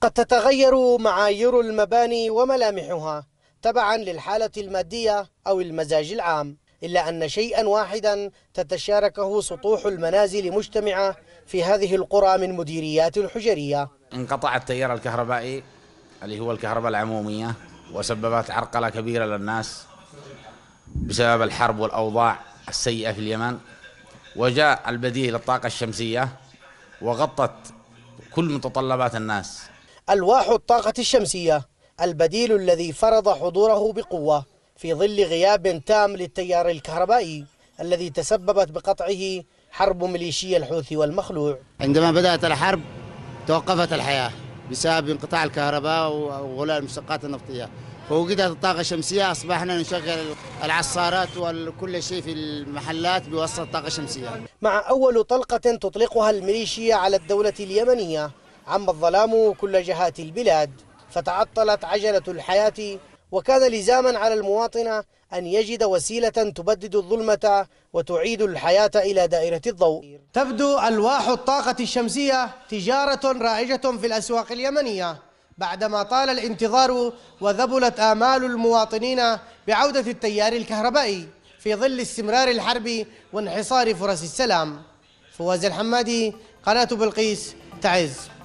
قد تتغير معايير المباني وملامحها تبعا للحالة المادية أو المزاج العام إلا أن شيئا واحدا تتشاركه سطوح المنازل مجتمعة في هذه القرى من مديريات الحجرية انقطع التيار الكهربائي اللي هو الكهرباء العمومية وسببت عرقلة كبيرة للناس بسبب الحرب والأوضاع السيئة في اليمن وجاء البديل الطاقة الشمسية وغطت كل متطلبات الناس ألواح الطاقة الشمسية البديل الذي فرض حضوره بقوة في ظل غياب تام للتيار الكهربائي الذي تسببت بقطعه حرب ميليشيا الحوثي والمخلوع عندما بدأت الحرب توقفت الحياة بسبب انقطاع الكهرباء وغلاء المشتقات النفطية فوجدت الطاقة الشمسية أصبحنا نشغل العصارات وكل شيء في المحلات بواسطة الطاقة الشمسية مع أول طلقة تطلقها الميليشيا على الدولة اليمنية عم الظلام كل جهات البلاد فتعطلت عجلة الحياة وكان لزاما على المواطن أن يجد وسيلة تبدد الظلمة وتعيد الحياة إلى دائرة الضوء تبدو ألواح الطاقة الشمسية تجارة رائجة في الأسواق اليمنية بعدما طال الانتظار وذبلت آمال المواطنين بعودة التيار الكهربائي في ظل استمرار الحرب وانحصار فرص السلام فواز الحمادي قناة بلقيس تعز